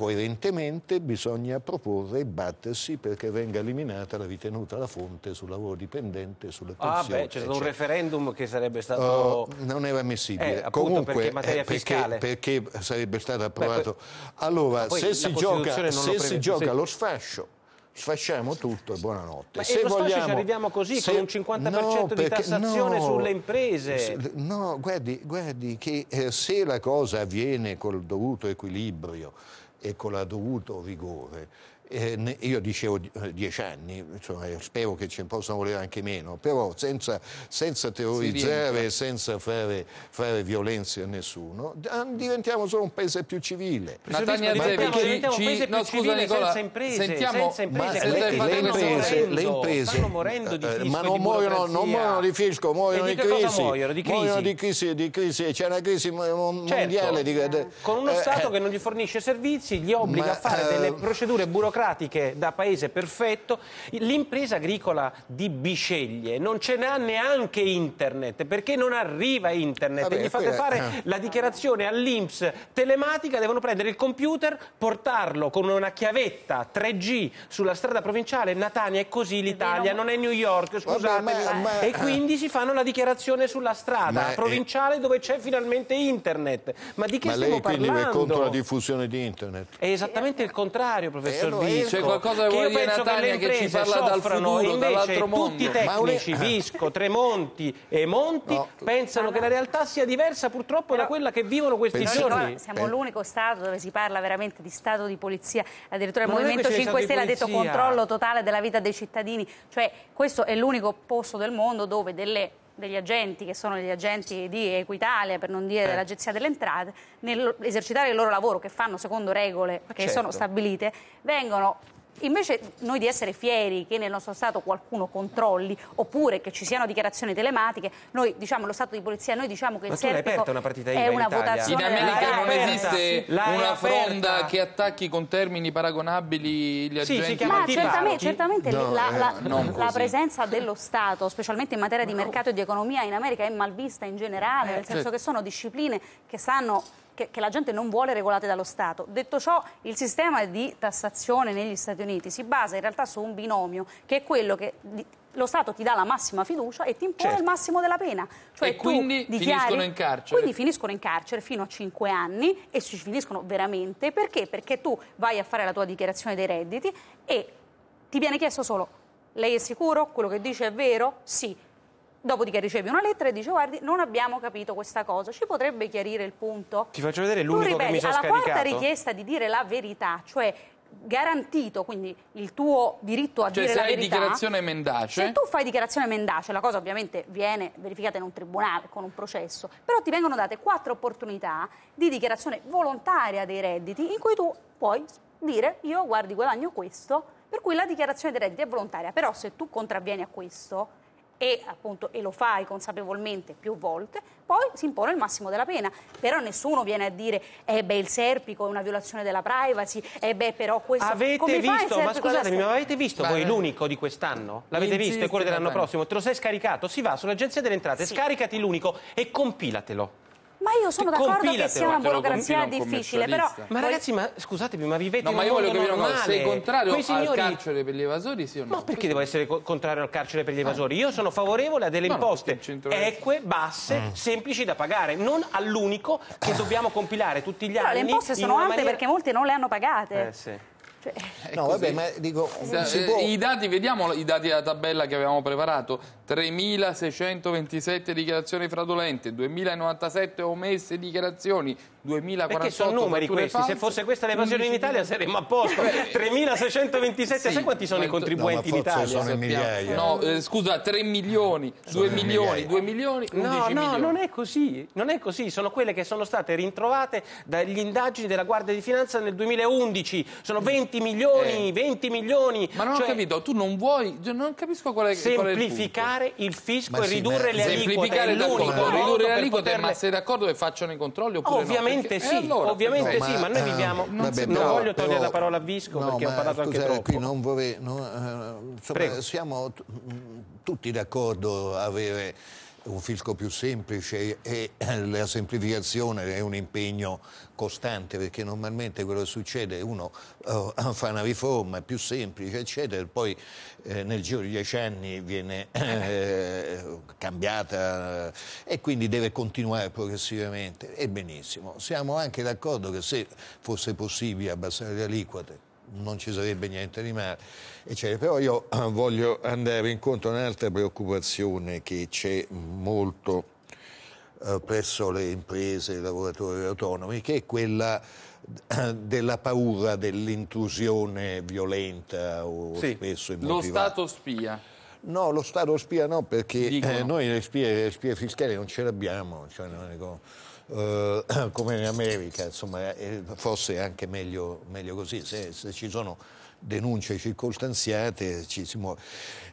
coerentemente bisogna proporre e battersi perché venga eliminata la ritenuta alla fonte sul lavoro dipendente, sulle pensioni. Ah beh, c'è stato un referendum che sarebbe eh, stato... Uh, non era ammissibile. Eh, Comunque, perché, eh, perché, perché, sarebbe stato approvato. Beh, poi, allora, se si gioca, se si gioca sì. lo sfascio, sfasciamo tutto e buonanotte. Ma se vogliamo, ci arriviamo così, se, con un 50% no, perché, di tassazione no, sulle imprese. No, guardi, guardi che eh, se la cosa avviene col dovuto equilibrio, e con la dovuto rigore eh, io dicevo eh, dieci anni, insomma, eh, spero che ci possano volere anche meno, però senza, senza terrorizzare, senza fare, fare violenze a nessuno, ah, diventiamo solo un paese più civile. Natania Rizevi, ci, diventiamo un paese più no, scusa, civile Nicola, senza imprese, sentiamo, senza imprese, ma le, le, imprese, morendo, le imprese stanno morendo di eh, fisco, ma non muoiono, non muoiono di fisco, muoiono di, di, crisi, muoiono di crisi, muoiono di crisi, di crisi. c'è una crisi certo. mondiale certo, di, con uno eh, Stato che non gli fornisce servizi, gli obbliga ma, a fare delle procedure burocratiche burocratiche da paese perfetto, l'impresa agricola di Bisceglie non ce n'ha neanche internet, perché non arriva internet. Vabbè, e gli fate fare è... Ah. la dichiarazione all'Inps telematica, devono prendere il computer, portarlo con una chiavetta 3G sulla strada provinciale, Natania è così l'Italia, non è New York, scusate. Ma, E quindi si fanno la dichiarazione sulla strada ma provinciale è... dove c'è finalmente internet. Ma di che ma stiamo parlando? Ma lei quindi è contro la diffusione di internet? È esattamente il contrario, eh, professor allora c'è qualcosa che io penso che ci imprese soffrano futuro, invece tutti i tecnici, Visco, Tremonti e Monti no. pensano no. che la realtà sia diversa purtroppo Però... da quella che vivono questi Pensi... giorni. siamo eh. l'unico Stato dove si parla veramente di Stato di polizia, addirittura il Movimento 5 Stelle ha detto controllo totale della vita dei cittadini, cioè questo è l'unico posto del mondo dove delle degli agenti, che sono gli agenti di Equitalia, per non dire eh. dell'Agenzia delle Entrate, nell'esercitare il loro lavoro, che fanno secondo regole che certo. sono stabilite, vengono Invece noi di essere fieri che nel nostro Stato qualcuno controlli oppure che ci siano dichiarazioni telematiche, noi diciamo lo Stato di polizia, noi diciamo che Ma il è una partita IVA è una in votazione. In America non esiste una fronda che attacchi con termini paragonabili gli agenti. Sì, si Ma certamente, certamente no, la, eh, la, la presenza dello Stato, specialmente in materia di mercato e di economia in America è mal vista in generale, nel eh, senso cioè che sono discipline che sanno che, che la gente non vuole regolate dallo Stato. Detto ciò, il sistema di tassazione negli Stati Uniti si basa in realtà su un binomio che è quello che lo Stato ti dà la massima fiducia e ti impone certo. il massimo della pena. Cioè e quindi dichiari... finiscono in carcere. Quindi finiscono in carcere fino a 5 anni e ci finiscono veramente. Perché? Perché tu vai a fare la tua dichiarazione dei redditi e ti viene chiesto solo lei è sicuro? Quello che dice è vero? Sì. Dopodiché ricevi una lettera e dice guardi non abbiamo capito questa cosa, ci potrebbe chiarire il punto? Ti faccio vedere l'unico che mi sono alla scaricato. quarta richiesta di dire la verità, cioè garantito quindi il tuo diritto a cioè, dire la verità. Cioè se hai dichiarazione mendace. Se tu fai dichiarazione mendace, la cosa ovviamente viene verificata in un tribunale con un processo, però ti vengono date quattro opportunità di dichiarazione volontaria dei redditi in cui tu puoi dire io guardi guadagno questo, per cui la dichiarazione dei redditi è volontaria, però se tu contravvieni a questo e, appunto, e lo fai consapevolmente più volte, poi si impone il massimo della pena. Però nessuno viene a dire, eh beh, il serpico è una violazione della privacy, eh beh, però questo... Avete Come visto, ma scusatemi, ma avete visto Beh, voi l'unico di quest'anno? L'avete visto? è quello dell'anno prossimo? Te lo sei scaricato? Si va sull'agenzia delle entrate, sì. scaricati l'unico e compilatelo. Ma io sono d'accordo che sia una burocrazia difficile, però... Ma ragazzi, ma scusatemi, ma vivete no, in un mondo normale. No, ma io voglio capire sei contrario Quei signori... al carcere per gli evasori, sì o no? Ma perché devo essere contrario al carcere per gli evasori? Io sono favorevole a delle no, imposte eque, basse, mm. semplici da pagare, non all'unico che dobbiamo compilare tutti gli però anni. Però le imposte sono alte maniera... perché molti non le hanno pagate. Eh, sì. Cioè, no, vabbè, ma dico, può... I dati, vediamo i dati della tabella che avevamo preparato. 3.627 dichiarazioni fraudolente, 2.097 omesse dichiarazioni, 2048 Perché sono numeri questi, false, se fosse questa l'evasione in Italia saremmo a posto. 3627, eh, sì, sai quanti sono i contribuenti no, in Italia? sono migliaia. No, eh, scusa, 3 milioni, sono 2 milioni, 2 milioni, 11 no, no, milioni. non è così, non è così, sono quelle che sono state rintrovate dagli indagini della Guardia di Finanza nel 2011, sono 20 eh. milioni, eh. 20 milioni. Ma non cioè, ho capito, tu non vuoi, cioè, non capisco qual è, semplificare qual è il, il, fisco ma e sì, ridurre ma... le aliquote. Semplificare, ridurre le aliquote, poterle... ma sei d'accordo che facciano i controlli oppure Ovviamente, no? Ovviamente perché... sì, eh, allora, ovviamente no, sì, ma, ma noi eh, viviamo... Non, vabbè, non però, voglio togliere la parola a Visco no, perché ma, ho parlato scusate, anche troppo. Qui non vorrei, no, eh, insomma, siamo mm, tutti d'accordo a avere un fisco più semplice e eh, la semplificazione è un impegno costante perché normalmente quello che succede è uno uh, fa una riforma più semplice eccetera e poi eh, nel giro di dieci anni viene eh, cambiata eh, e quindi deve continuare progressivamente e benissimo siamo anche d'accordo che se fosse possibile abbassare le aliquote non ci sarebbe niente di male. Eccetera. Però io eh, voglio andare incontro a un'altra preoccupazione che c'è molto eh, presso le imprese i lavoratori autonomi, che è quella eh, della paura dell'intrusione violenta o sì, spesso immotivata. Lo Stato spia. No, lo Stato spia no, perché eh, noi le spie, le spie, fiscali non ce l'abbiamo. Cioè, eh, come in America, insomma, eh, forse è anche meglio, meglio così, se, se, ci sono denunce circostanziate ci si muove.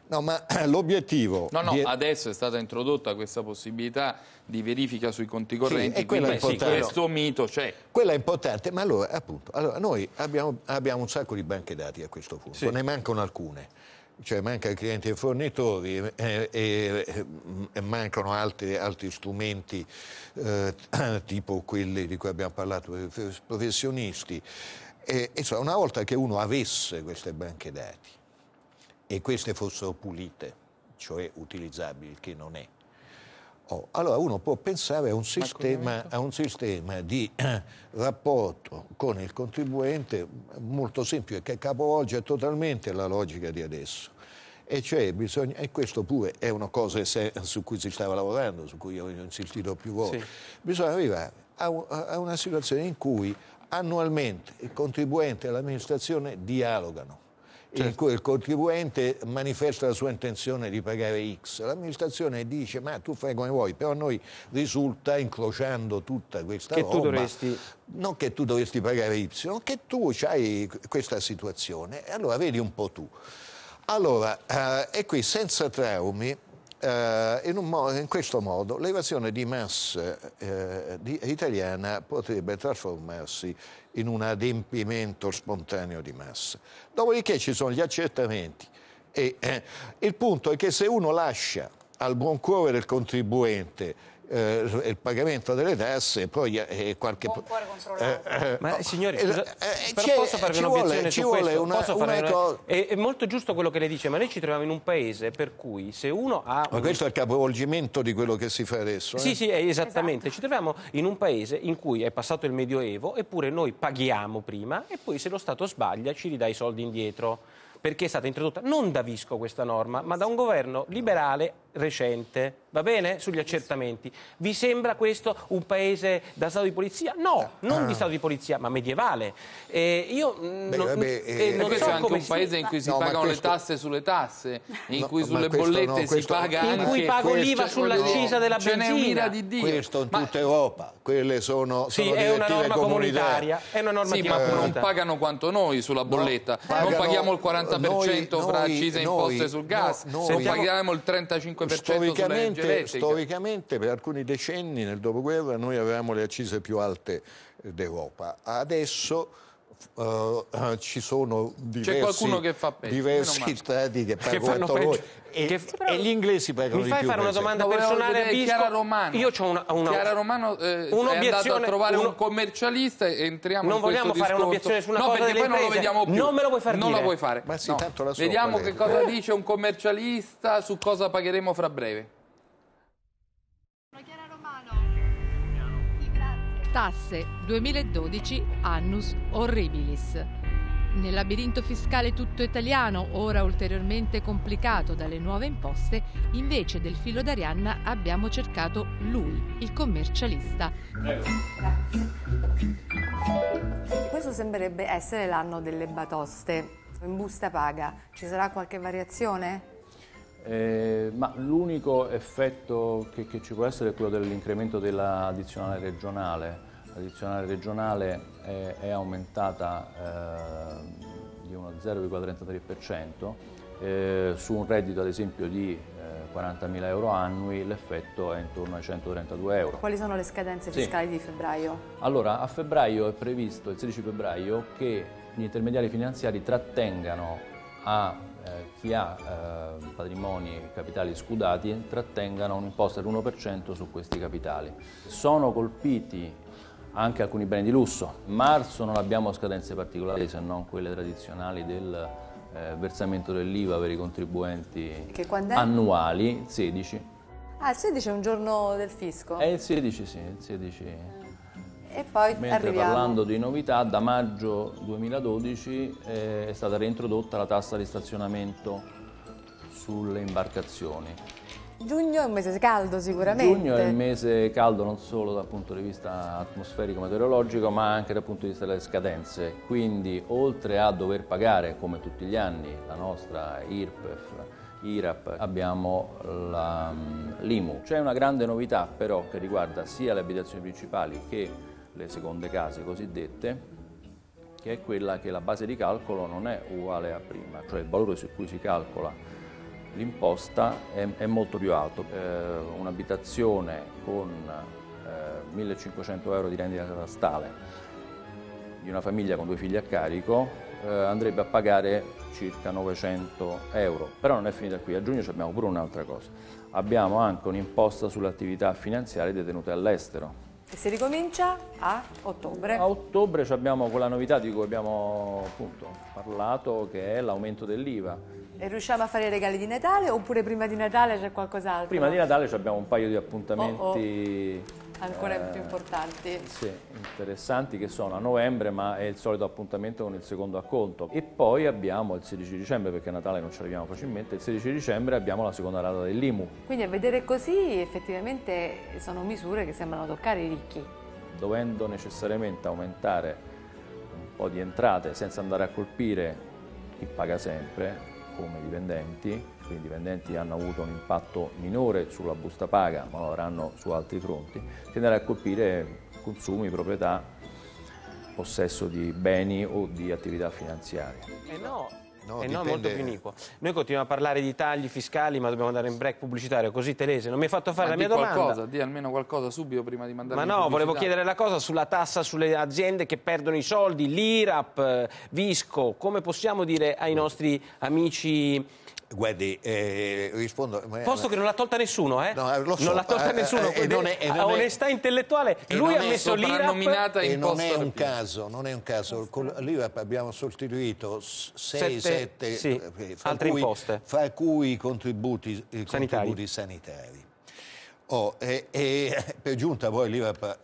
No, ma l'obiettivo... No, no, di... adesso è stata introdotta questa possibilità di verifica sui conti correnti, sì, quindi questo mito c'è. Quella è importante, ma allora, appunto, allora noi abbiamo, abbiamo, un sacco di banche dati a questo punto, sì. ne mancano alcune cioè manca il cliente e i fornitori eh, e, e mancano altri, altri strumenti eh, tipo quelli di cui abbiamo parlato per i professionisti. E, insomma, una volta che uno avesse queste banche dati e queste fossero pulite, cioè utilizzabili, che non è, Oh, allora uno può pensare a un, sistema, a un sistema, di eh, rapporto con il contribuente molto semplice che capovolge totalmente la logica di adesso. E, cioè bisogna, e questo pure è una cosa su cui si stava lavorando, su cui avevo insistito più volte. Sì. Bisogna arrivare a, a una situazione in cui annualmente il contribuente e l'amministrazione dialogano certo. in cui il contribuente manifesta la sua intenzione di pagare X. L'amministrazione dice ma tu fai come vuoi, però a noi risulta, incrociando tutta questa che roba, tu dovresti... non che tu dovresti pagare Y, che tu hai questa situazione. allora vedi un po' tu. Allora, eh, e qui senza traumi, eh, in, modo, in, questo modo l'evasione di massa eh, di, italiana potrebbe trasformarsi in un adempimento spontaneo di massa. Dopodiché ci sono gli accertamenti e eh, il punto è che se uno lascia al buon cuore del contribuente eh, il pagamento delle tasse e poi eh, eh qualche... Buon eh, eh, Ma oh, signori, scusa, eh, posso farvi un'obiezione su questo? Una, posso una una... È, è, molto giusto quello che lei dice, ma noi ci troviamo in un paese per cui se uno ha... Ma un... questo è il capovolgimento di quello che si fa adesso. Sì, sì, esattamente. Esatto. Ci troviamo in un paese in cui è passato il Medioevo, eppure noi paghiamo prima e poi se lo Stato sbaglia ci ridà i soldi indietro perché è stata introdotta non da Visco questa norma, ma da un governo liberale recente, va bene? Sugli accertamenti. Vi sembra questo un paese da Stato di polizia? No, non di ah. Stato di polizia, ma medievale. Eh, io mm, Beh, non, vabbè, eh, eh, non questo so è anche un paese si... in cui si no, pagano questo... le tasse sulle tasse, in no, cui sulle bollette no, si paga in anche... In cui pago l'IVA sull'accisa della benzina. Ce n'è un'ira di Dio. Questo in tutta ma... Europa. Quelle sono, sì, sono è una norma comunitaria. comunitaria. È una norma sì, ma non pagano quanto noi sulla bolletta. non paghiamo il 40% 40% noi, fra accise e imposte sul gas, no, noi, paghiamo il 35% storicamente, sulle Storicamente per alcuni decenni nel dopoguerra noi avevamo le accise più alte d'Europa. Adesso eh, ci sono diversi, diversi stati che pagano che e, sì, e, gli inglesi pagano di più. Mi fai fare una domanda personale a Chiara Romano. Io ho una, una, Chiara Romano eh, un'obiezione, a trovare uno... un commercialista e entriamo non in questo Non vogliamo fare un'obiezione sulla no, cosa perché poi non lo vediamo più. Non me lo puoi fare Non dire. lo puoi fare. Ma sì, no. tanto la so, Vediamo che cosa dice un commercialista su cosa pagheremo fra breve. Tasse 2012 Annus Horribilis. Nel labirinto fiscale tutto italiano, ora ulteriormente complicato dalle nuove imposte, invece del filo d'Arianna abbiamo cercato lui, il commercialista. Prego. Questo sembrerebbe essere l'anno delle batoste. In busta paga ci sarà qualche variazione? Eh, ma l'unico effetto che, che, ci può essere è quello dell'incremento dell'addizionale regionale. L'addizionale regionale è, è aumentata eh, di uno 0,33%, eh, su un reddito ad esempio di 40.000 eh, euro annui l'effetto è intorno ai 132 euro. Quali sono le scadenze fiscali sì. di febbraio? Allora, a febbraio è previsto, il 16 febbraio, che gli intermediari finanziari trattengano a eh, chi ha eh, patrimoni e capitali scudati trattengano un'imposta dell'1% su questi capitali. Sono colpiti anche alcuni beni di lusso. Marzo non abbiamo scadenze particolari se non quelle tradizionali del eh, versamento dell'IVA per i contribuenti annuali, 16. Ah, il 16 è un giorno del fisco? È il 16, sì, il 16. E poi Mentre arriviamo. parlando di novità, da maggio 2012 eh, è stata reintrodotta la tassa di stazionamento sulle imbarcazioni. Giugno è un mese caldo sicuramente. Giugno è un mese caldo non solo dal punto di vista atmosferico meteorologico ma anche dal punto di vista delle scadenze, quindi oltre a dover pagare come tutti gli anni la nostra IRPEF, IRAP, abbiamo mm, l'IMU. C'è una grande novità però che riguarda sia le abitazioni principali che le seconde case cosiddette, che è quella che la base di calcolo non è uguale a prima, cioè il valore su cui si calcola l'imposta è, è, molto più alto. Eh, Un'abitazione con eh, 1500 euro di rendita catastale di una famiglia con due figli a carico eh, andrebbe a pagare circa 900 euro. Però non è finita qui, a giugno abbiamo pure un'altra cosa. Abbiamo anche un'imposta sulle attività finanziarie detenute all'estero, e si ricomincia a ottobre. A ottobre abbiamo quella novità di cui abbiamo appunto parlato che è l'aumento dell'IVA. E riusciamo a fare i regali di Natale oppure prima di Natale c'è qualcos'altro? Prima di Natale abbiamo un paio di appuntamenti... Oh oh ancora eh, più importanti. Sì, interessanti che sono a novembre, ma è il solito appuntamento con il secondo acconto. E poi abbiamo il 16 dicembre, perché a Natale non ci arriviamo facilmente, il 16 dicembre abbiamo la seconda rata dell'IMU. Quindi a vedere così effettivamente sono misure che sembrano toccare i ricchi. Dovendo necessariamente aumentare un po' di entrate senza andare a colpire chi paga sempre, come dipendenti, quindi i dipendenti hanno avuto un impatto minore sulla busta paga, ma lo avranno su altri fronti, tenderà a colpire consumi, proprietà, possesso di beni o di attività finanziarie. Eh no. No, eh no, molto più iniquo. Noi continuiamo a parlare di tagli fiscali, ma dobbiamo andare in break pubblicitario, così Telese non mi hai fatto fare ma la mia qualcosa, domanda. Di almeno qualcosa subito prima di mandare Ma no, volevo chiedere la cosa sulla tassa sulle aziende che perdono i soldi, l'IRAP, eh, Visco, come possiamo dire ai nostri amici Guardi, eh, rispondo. Posto che non l'ha tolta nessuno, eh? No, eh, so, non l'ha tolta eh, nessuno. Eh, eh non è, non onestà è, intellettuale, lui ha messo l'IRAP. E non è un caso, non è un caso. Con l'IRAP abbiamo sostituito 6-7 sì, altre cui, imposte. Fra cui i contributi, contributi sanitari. Oh, e, e, per giunta poi l'IRAP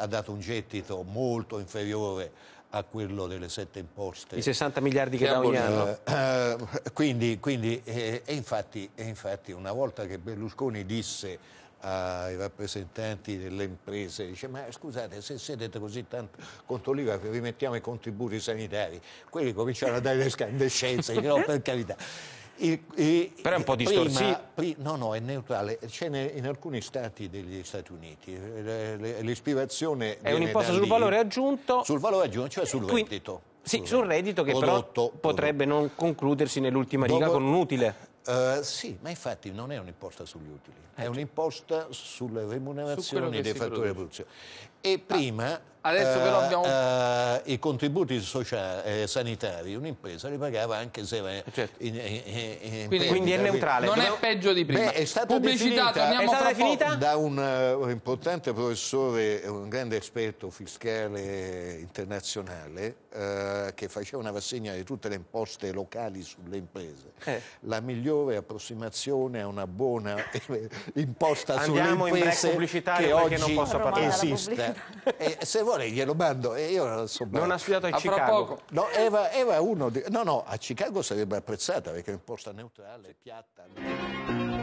ha dato un gettito molto inferiore a quello delle sette imposte. I 60 miliardi che, che da ogni anno. Eh, quindi, quindi eh, e, infatti, e infatti una volta che Berlusconi disse ai rappresentanti delle imprese dice ma scusate se siete così tanto contro l'IVA vi mettiamo i contributi sanitari quelli cominciano a dare le scandescenze no per carità però è un po' distorsivo. No, no, è neutrale. C'è in alcuni stati degli Stati Uniti. Eh, l'ispirazione è un'imposta sul valore aggiunto. Sul valore aggiunto, cioè sul Quindi, reddito. Sì, sul, reddito che prodotto, però potrebbe prodotto. non concludersi nell'ultima riga Dopo, con un utile. Uh, sì, ma infatti non è un'imposta sugli utili, è eh, un'imposta cioè sulle remunerazioni dei fattori di produzione. E prima Adesso però eh, abbiamo... Uh, uh, I contributi sociali, eh, sanitari, un'impresa li pagava anche se era eh, certo. in, in, in, quindi, quindi, è neutrale. Non è peggio di prima. Beh, è stata Pubblicità, definita, è stata definita? da un uh, importante professore, un grande esperto fiscale internazionale, che faceva una rassegna di tutte le imposte locali sulle imprese. Eh. La migliore approssimazione a una buona imposta Andiamo sulle imprese in che oggi non posso esiste. Eh, se vuoi copione, glielo mando e io non Non ha sfidato a, a Chicago. No, Eva, Eva uno di... no, no, a Chicago sarebbe apprezzata perché è un posto neutrale, piatta.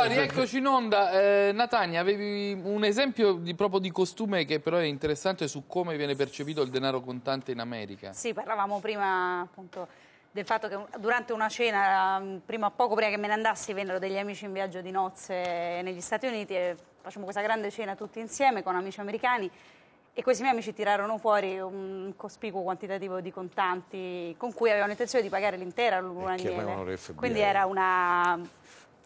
Allora, rieccoci in onda. Eh, Natania, avevi un esempio di, proprio di costume che però è interessante su come viene percepito il denaro contante in America. Sì, parlavamo prima appunto del fatto che durante una cena, mm, prima, o poco prima che me ne andassi, vennero degli amici in viaggio di nozze negli Stati Uniti e facciamo questa grande cena tutti insieme con amici americani e questi miei amici tirarono fuori un cospicuo quantitativo di contanti con cui avevano intenzione di pagare l'intera luna Quindi era una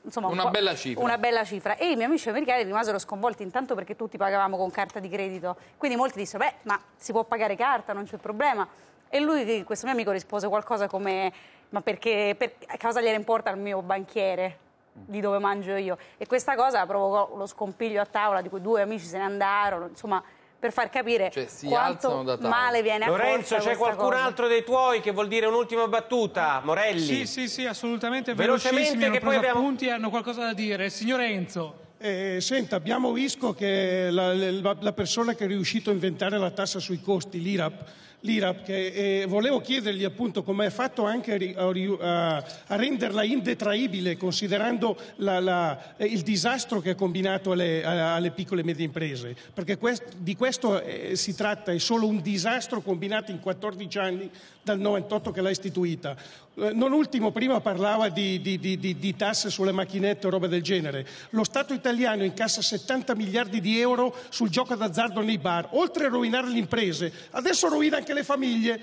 insomma, una, bella cifra. una bella cifra. E i miei amici americani rimasero sconvolti intanto perché tutti pagavamo con carta di credito. Quindi molti dissero, beh, ma si può pagare carta, non c'è problema. E lui, questo mio amico, rispose qualcosa come, ma perché, per, cosa gliene importa il mio banchiere? di dove mangio io e questa cosa provocò lo scompiglio a tavola di cui due amici se ne andarono insomma per far capire cioè, quanto male viene a Lorenzo, c'è qualcun cosa. altro dei tuoi che vuol dire un'ultima battuta? Morelli? Sì, sì, sì, assolutamente. Velocemente, che poi abbiamo... punti hanno qualcosa da dire. Signor Enzo. Eh, senta, abbiamo visto che la, la, la persona che è riuscito a inventare la tassa sui costi, l'IRAP, l'IRAP eh, e volevo chiedergli appunto come è fatto anche a, a, a renderla indetraibile considerando la, la, il disastro che ha combinato alle, alle, piccole e medie imprese, perché quest, di questo eh, si tratta, è solo un disastro combinato in 14 anni dal 98 che l'ha istituita. Eh, non ultimo, prima parlava di, di, di, di tasse sulle macchinette o roba del genere. Lo Stato italiano incassa 70 miliardi di euro sul gioco d'azzardo nei bar, oltre a rovinare le imprese, adesso rovina anche le famiglie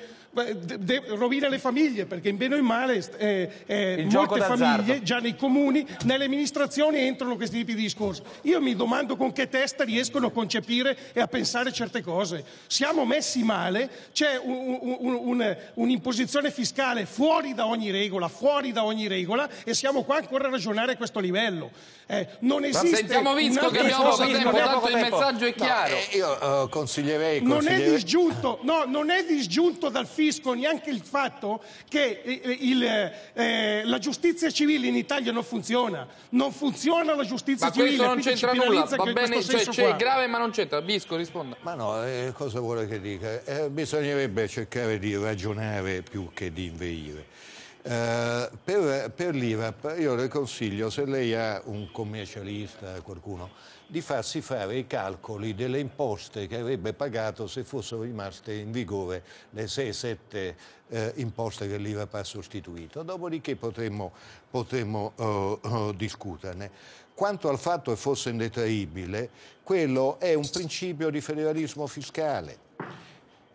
rovina le famiglie perché in bene o in male eh, eh, molte famiglie già nei comuni, nelle amministrazioni entrano questi tipi di discorsi. Io mi domando con che testa riescono a concepire e a pensare certe cose. Siamo messi male, c'è un, un, un, un'imposizione fiscale fuori da ogni regola, fuori da ogni regola e siamo qua ancora a ragionare a questo livello. Eh, non esiste... Ma sentiamo Vizco che abbiamo poco tempo, tempo, tanto il messaggio è chiaro. No, eh, io uh, eh, consiglierei, consiglierei... Non è disgiunto, no, non è disgiunto dal film capisco neanche il fatto che eh, eh, il, eh, eh, la giustizia civile in Italia non funziona. Non funziona la giustizia ma civile. Ma questo non c'entra nulla, va bene, cioè, c'è cioè, qua. grave ma non c'entra. Bisco, risponda. Ma no, eh, cosa vuole che dica? Eh, bisognerebbe cercare di ragionare più che di inveire. Uh, per, per l'IVAP io le consiglio, se lei ha un commercialista, qualcuno, di farsi fare i calcoli delle imposte che avrebbe pagato se fossero rimaste in vigore le 6-7 eh, imposte che l'IRAP ha sostituito. Dopodiché potremmo, potremmo eh, eh, discuterne. Quanto al fatto che fosse indetraibile, quello è un principio di federalismo fiscale.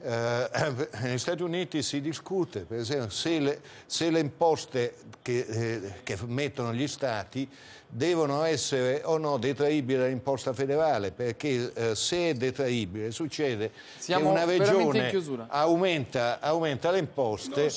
Eh, negli Stati Uniti si discute, per esempio, se le, se le imposte che, eh, che mettono gli Stati devono essere o no detraibili dall'imposta federale, perché eh, se è detraibile succede Siamo che una regione aumenta, aumenta, le imposte